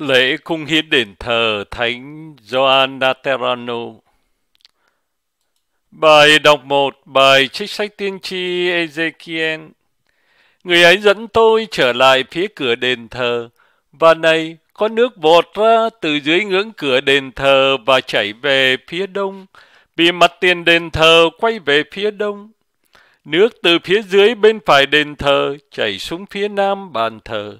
Lễ cung hiến đền thờ Thánh Gioan Laterano Bài đọc 1, bài trích sách tiên tri Ezekiel Người ấy dẫn tôi trở lại phía cửa đền thờ, và này có nước bột ra từ dưới ngưỡng cửa đền thờ và chảy về phía đông, vì mặt tiền đền thờ quay về phía đông. Nước từ phía dưới bên phải đền thờ chảy xuống phía nam bàn thờ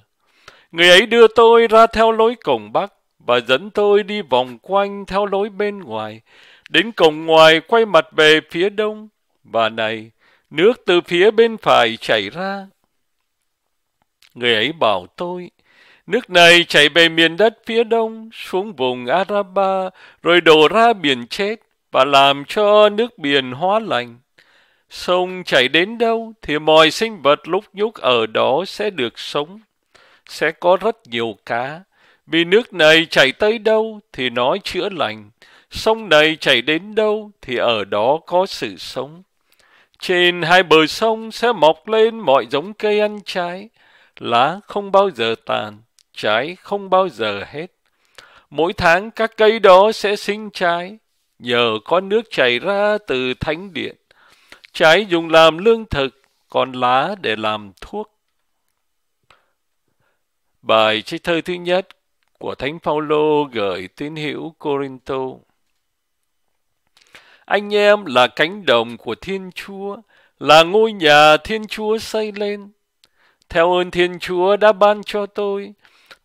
Người ấy đưa tôi ra theo lối cổng Bắc và dẫn tôi đi vòng quanh theo lối bên ngoài. Đến cổng ngoài quay mặt về phía đông. Và này, nước từ phía bên phải chảy ra. Người ấy bảo tôi, nước này chảy về miền đất phía đông, xuống vùng Araba, rồi đổ ra biển chết và làm cho nước biển hóa lành. Sông chảy đến đâu thì mọi sinh vật lúc nhúc ở đó sẽ được sống sẽ có rất nhiều cá. Vì nước này chảy tới đâu thì nó chữa lành, sông này chảy đến đâu thì ở đó có sự sống. Trên hai bờ sông sẽ mọc lên mọi giống cây ăn trái, lá không bao giờ tàn, trái không bao giờ hết. Mỗi tháng các cây đó sẽ sinh trái, nhờ có nước chảy ra từ thánh điện. Trái dùng làm lương thực, còn lá để làm thuốc. Bài trích thơ thứ nhất của Thánh Phaolô gửi tín hữu Corinto. Anh em là cánh đồng của Thiên Chúa, là ngôi nhà Thiên Chúa xây lên. Theo ơn Thiên Chúa đã ban cho tôi,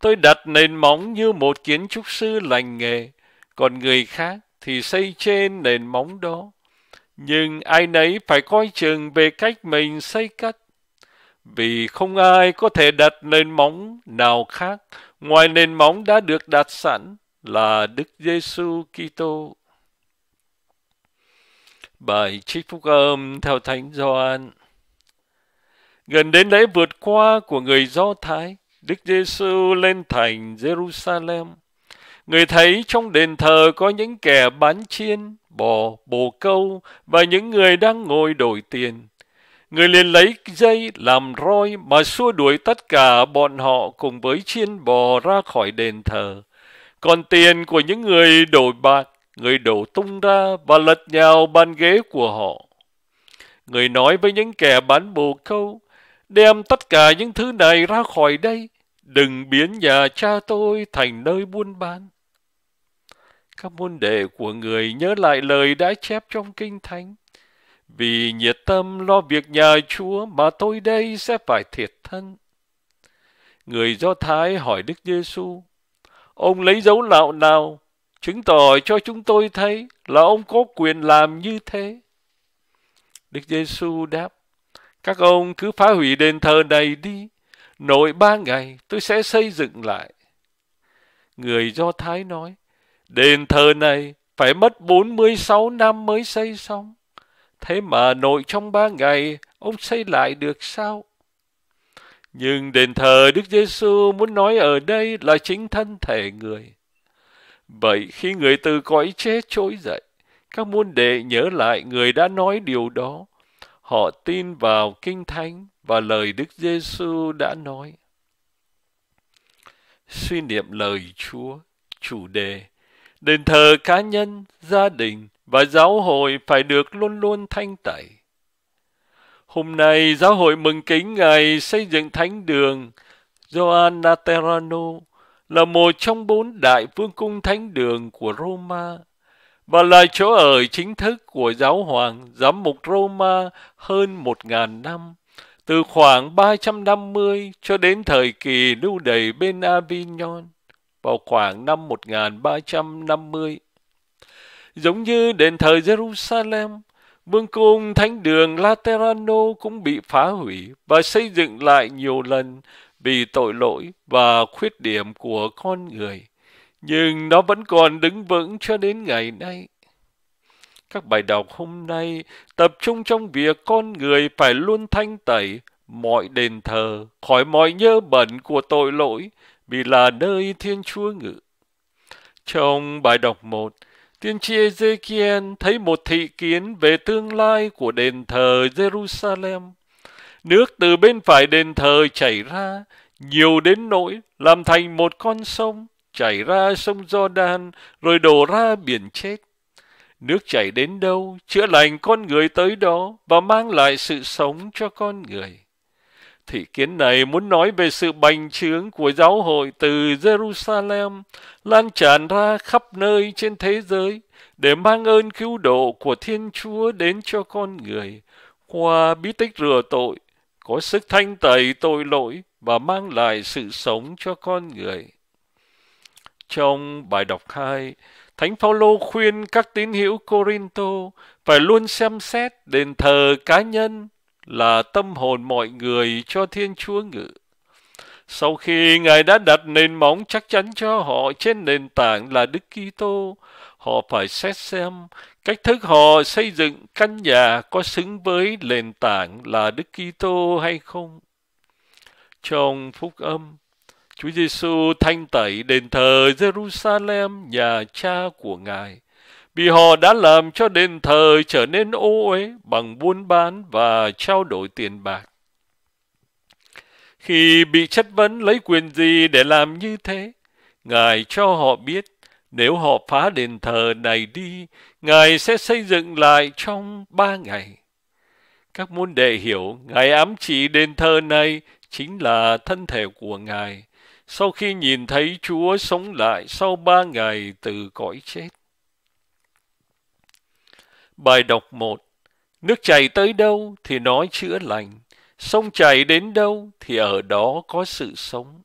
tôi đặt nền móng như một kiến trúc sư lành nghề, còn người khác thì xây trên nền móng đó. Nhưng ai nấy phải coi chừng về cách mình xây cất vì không ai có thể đặt nền móng nào khác ngoài nền móng đã được đặt sẵn là Đức Giêsu Kitô. Bài trích phúc âm theo Thánh Gioan. Gần đến lễ vượt qua của người Do Thái, Đức Giêsu lên thành Jerusalem. Người thấy trong đền thờ có những kẻ bán chiên, bò, bồ câu và những người đang ngồi đổi tiền. Người liền lấy dây làm roi mà xua đuổi tất cả bọn họ cùng với chiên bò ra khỏi đền thờ. Còn tiền của những người đổi bạc, người đổ tung ra và lật nhào bàn ghế của họ. Người nói với những kẻ bán bồ câu, đem tất cả những thứ này ra khỏi đây, đừng biến nhà cha tôi thành nơi buôn bán. Các môn đệ của người nhớ lại lời đã chép trong kinh thánh. Vì nhiệt tâm lo việc nhà Chúa mà tôi đây sẽ phải thiệt thân. Người Do Thái hỏi Đức Giêsu, ông lấy dấu lạo nào chứng tỏ cho chúng tôi thấy là ông có quyền làm như thế. Đức Giêsu đáp: Các ông cứ phá hủy đền thờ này đi, nội ba ngày tôi sẽ xây dựng lại. Người Do Thái nói: Đền thờ này phải mất 46 năm mới xây xong. Thế mà nội trong ba ngày, ông xây lại được sao? Nhưng đền thờ Đức Giêsu muốn nói ở đây là chính thân thể người. Vậy khi người từ cõi chết trỗi dậy, các môn đệ nhớ lại người đã nói điều đó. Họ tin vào Kinh Thánh và lời Đức Giêsu đã nói. Suy niệm lời Chúa, chủ đề, đền thờ cá nhân, gia đình, và giáo hội phải được luôn luôn thanh tẩy. Hôm nay giáo hội mừng kính ngày xây dựng thánh đường Gioan Laterano là một trong bốn đại vương cung thánh đường của Roma và là chỗ ở chính thức của giáo hoàng giám mục Roma hơn một ngàn năm, từ khoảng 350 cho đến thời kỳ lưu đày bên Avignon vào khoảng năm 1350 Giống như đền thờ Jerusalem, vương cung thánh đường Laterano cũng bị phá hủy và xây dựng lại nhiều lần vì tội lỗi và khuyết điểm của con người. Nhưng nó vẫn còn đứng vững cho đến ngày nay. Các bài đọc hôm nay tập trung trong việc con người phải luôn thanh tẩy mọi đền thờ khỏi mọi nhơ bẩn của tội lỗi vì là nơi Thiên Chúa ngự. Trong bài đọc 1, Tiên tri Ezekiel thấy một thị kiến về tương lai của đền thờ Jerusalem. Nước từ bên phải đền thờ chảy ra, nhiều đến nỗi làm thành một con sông, chảy ra sông Jordan rồi đổ ra biển chết. Nước chảy đến đâu, chữa lành con người tới đó và mang lại sự sống cho con người. Thị kiến này muốn nói về sự bành trướng của giáo hội từ Jerusalem lan tràn ra khắp nơi trên thế giới để mang ơn cứu độ của Thiên Chúa đến cho con người qua bí tích rửa tội có sức thanh tẩy tội lỗi và mang lại sự sống cho con người. Trong bài đọc 2, Thánh Phaolô khuyên các tín hữu Corinto phải luôn xem xét đền thờ cá nhân là tâm hồn mọi người cho Thiên Chúa ngự. Sau khi Ngài đã đặt nền móng chắc chắn cho họ trên nền tảng là Đức Kitô, họ phải xét xem cách thức họ xây dựng căn nhà có xứng với nền tảng là Đức Kitô hay không. Trong phúc âm, Chúa Giêsu thanh tẩy đền thờ Jerusalem nhà cha của Ngài vì họ đã làm cho đền thờ trở nên ô uế bằng buôn bán và trao đổi tiền bạc. Khi bị chất vấn lấy quyền gì để làm như thế, Ngài cho họ biết nếu họ phá đền thờ này đi, Ngài sẽ xây dựng lại trong ba ngày. Các môn đệ hiểu Ngài ám chỉ đền thờ này chính là thân thể của Ngài, sau khi nhìn thấy Chúa sống lại sau ba ngày từ cõi chết. Bài đọc 1 Nước chảy tới đâu thì nói chữa lành, sông chảy đến đâu thì ở đó có sự sống.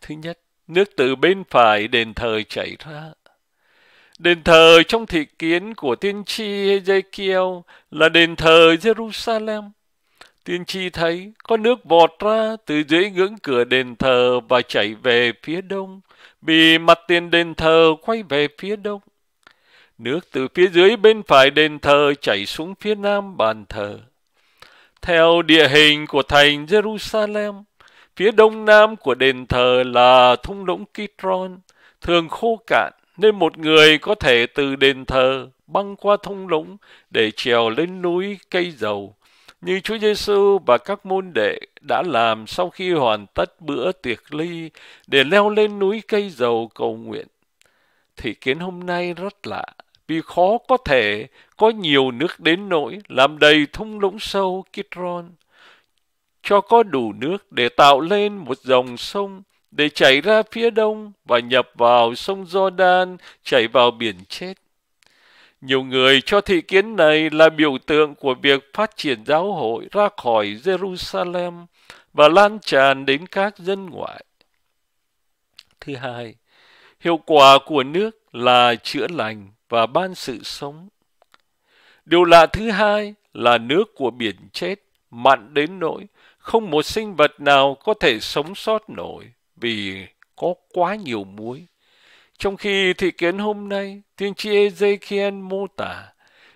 Thứ nhất, nước từ bên phải đền thờ chảy ra. Đền thờ trong thị kiến của tiên tri Ezekiel là đền thờ Jerusalem. Tiên tri thấy có nước vọt ra từ dưới ngưỡng cửa đền thờ và chảy về phía đông, vì mặt tiền đền thờ quay về phía đông. Nước từ phía dưới bên phải đền thờ chảy xuống phía nam bàn thờ. Theo địa hình của thành Jerusalem, phía đông nam của đền thờ là thung lũng Kitron, thường khô cạn, nên một người có thể từ đền thờ băng qua thung lũng để trèo lên núi cây dầu, như Chúa Giêsu và các môn đệ đã làm sau khi hoàn tất bữa tiệc ly để leo lên núi cây dầu cầu nguyện. Thì kiến hôm nay rất lạ, vì khó có thể có nhiều nước đến nỗi làm đầy thung lũng sâu Kitron cho có đủ nước để tạo lên một dòng sông để chảy ra phía đông và nhập vào sông Jordan chảy vào biển chết. Nhiều người cho thị kiến này là biểu tượng của việc phát triển giáo hội ra khỏi Jerusalem và lan tràn đến các dân ngoại. Thứ hai, hiệu quả của nước là chữa lành và ban sự sống. Điều lạ thứ hai là nước của biển chết, mặn đến nỗi không một sinh vật nào có thể sống sót nổi vì có quá nhiều muối. Trong khi thị kiến hôm nay, tiên tri Ezekiel mô tả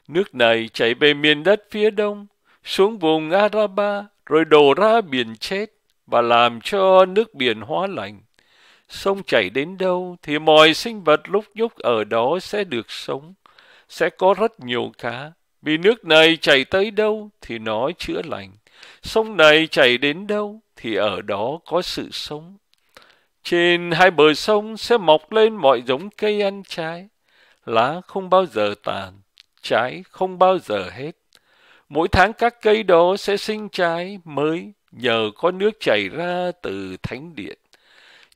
nước này chảy về miền đất phía đông, xuống vùng Araba, rồi đổ ra biển chết và làm cho nước biển hóa lạnh. Sông chảy đến đâu thì mọi sinh vật lúc nhúc ở đó sẽ được sống, sẽ có rất nhiều cá. Vì nước này chảy tới đâu thì nó chữa lành, sông này chảy đến đâu thì ở đó có sự sống. Trên hai bờ sông sẽ mọc lên mọi giống cây ăn trái, lá không bao giờ tàn, trái không bao giờ hết. Mỗi tháng các cây đó sẽ sinh trái mới nhờ có nước chảy ra từ thánh điện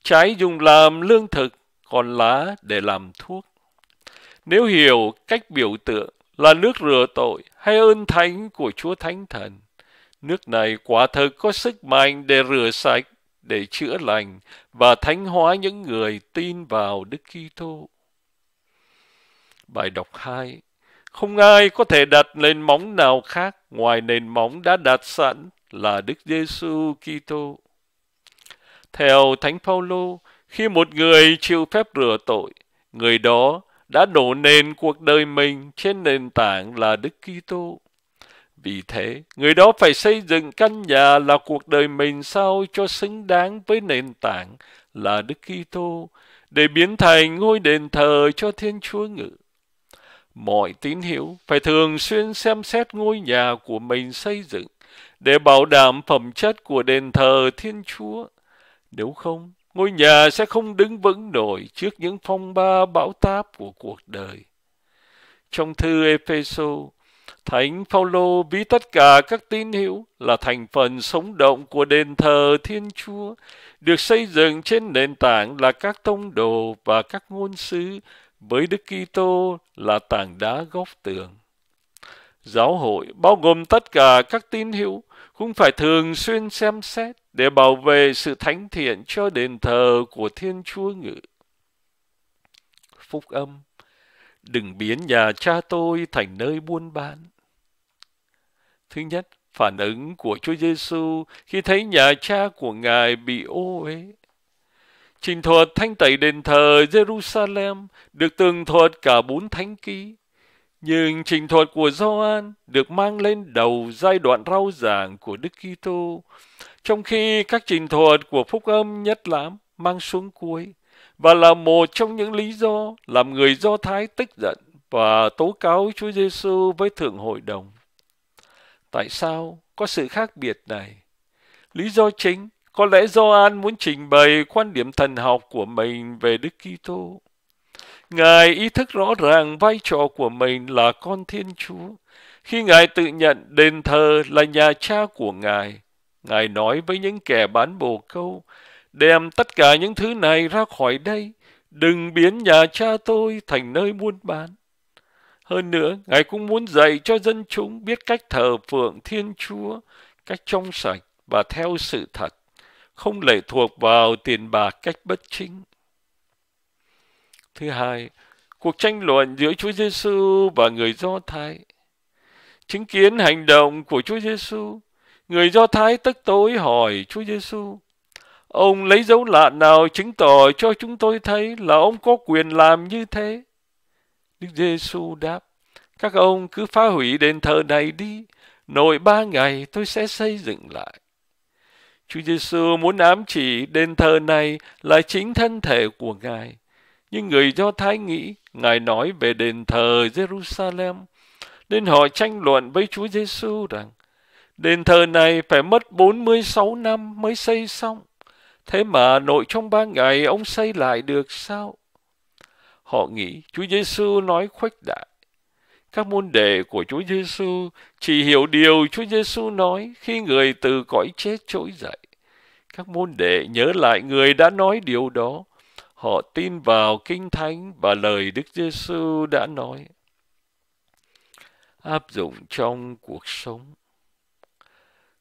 trái dùng làm lương thực, còn lá để làm thuốc. Nếu hiểu cách biểu tượng là nước rửa tội hay ơn thánh của Chúa Thánh Thần, nước này quả thật có sức mạnh để rửa sạch, để chữa lành và thánh hóa những người tin vào Đức Kitô. Bài đọc 2 Không ai có thể đặt nền móng nào khác ngoài nền móng đã đặt sẵn là Đức Giêsu Kitô. Theo Thánh Phaolô, khi một người chịu phép rửa tội, người đó đã đổ nền cuộc đời mình trên nền tảng là Đức Kitô. Vì thế, người đó phải xây dựng căn nhà là cuộc đời mình sao cho xứng đáng với nền tảng là Đức Kitô để biến thành ngôi đền thờ cho Thiên Chúa ngự. Mọi tín hữu phải thường xuyên xem xét ngôi nhà của mình xây dựng để bảo đảm phẩm chất của đền thờ Thiên Chúa nếu không, ngôi nhà sẽ không đứng vững nổi trước những phong ba bão táp của cuộc đời. Trong thư Epheso, Thánh Phaolô ví tất cả các tín hữu là thành phần sống động của đền thờ Thiên Chúa, được xây dựng trên nền tảng là các tông đồ và các ngôn sứ với Đức Kitô là tảng đá góc tường. Giáo hội bao gồm tất cả các tín hữu cũng phải thường xuyên xem xét để bảo vệ sự thánh thiện cho đền thờ của Thiên Chúa Ngự. Phúc âm, đừng biến nhà cha tôi thành nơi buôn bán. Thứ nhất, phản ứng của Chúa Giêsu khi thấy nhà cha của Ngài bị ô uế. Trình thuật thanh tẩy đền thờ Jerusalem được tường thuật cả bốn thánh ký. Nhưng trình thuật của Gioan được mang lên đầu giai đoạn rau giảng của Đức Kitô, trong khi các trình thuật của Phúc âm Nhất lắm mang xuống cuối và là một trong những lý do làm người Do Thái tức giận và tố cáo Chúa Giêsu với thượng hội đồng. Tại sao có sự khác biệt này? Lý do chính có lẽ Gioan muốn trình bày quan điểm thần học của mình về Đức Kitô. Ngài ý thức rõ ràng vai trò của mình là con Thiên Chúa. Khi Ngài tự nhận đền thờ là nhà cha của Ngài, Ngài nói với những kẻ bán bồ câu, đem tất cả những thứ này ra khỏi đây, đừng biến nhà cha tôi thành nơi buôn bán. Hơn nữa, Ngài cũng muốn dạy cho dân chúng biết cách thờ phượng Thiên Chúa, cách trong sạch và theo sự thật, không lệ thuộc vào tiền bạc cách bất chính. Thứ hai, cuộc tranh luận giữa Chúa Giêsu và người Do Thái. Chứng kiến hành động của Chúa Giêsu, người Do Thái tức tối hỏi Chúa Giêsu: "Ông lấy dấu lạ nào chứng tỏ cho chúng tôi thấy là ông có quyền làm như thế?" Đức Giêsu đáp: "Các ông cứ phá hủy đền thờ này đi, nội ba ngày tôi sẽ xây dựng lại." Chúa Giêsu muốn ám chỉ đền thờ này là chính thân thể của Ngài nhưng người Do Thái nghĩ, Ngài nói về đền thờ Jerusalem, nên họ tranh luận với Chúa Giêsu rằng, đền thờ này phải mất 46 năm mới xây xong. Thế mà nội trong ba ngày ông xây lại được sao? Họ nghĩ Chúa Giêsu nói khuếch đại. Các môn đệ của Chúa Giêsu chỉ hiểu điều Chúa Giêsu nói khi người từ cõi chết trỗi dậy. Các môn đệ nhớ lại người đã nói điều đó Họ tin vào Kinh Thánh và lời Đức Giêsu đã nói. Áp dụng trong cuộc sống.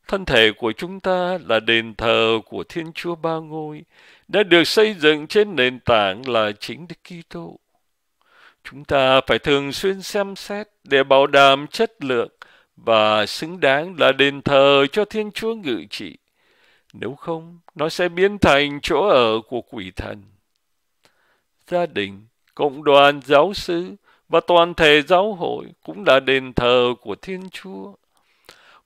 Thân thể của chúng ta là đền thờ của Thiên Chúa Ba Ngôi, đã được xây dựng trên nền tảng là chính Đức Kitô. Chúng ta phải thường xuyên xem xét để bảo đảm chất lượng và xứng đáng là đền thờ cho Thiên Chúa ngự trị. Nếu không, nó sẽ biến thành chỗ ở của quỷ thần gia đình, cộng đoàn giáo sứ và toàn thể giáo hội cũng là đền thờ của Thiên Chúa.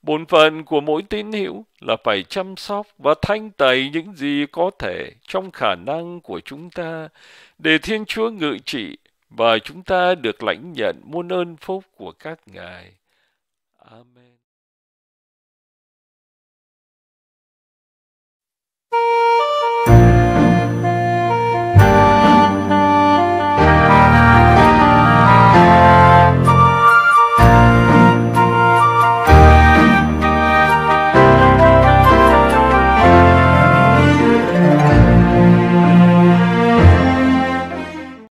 Bổn phận của mỗi tín hữu là phải chăm sóc và thanh tẩy những gì có thể trong khả năng của chúng ta để Thiên Chúa ngự trị và chúng ta được lãnh nhận muôn ơn phúc của các ngài. Amen.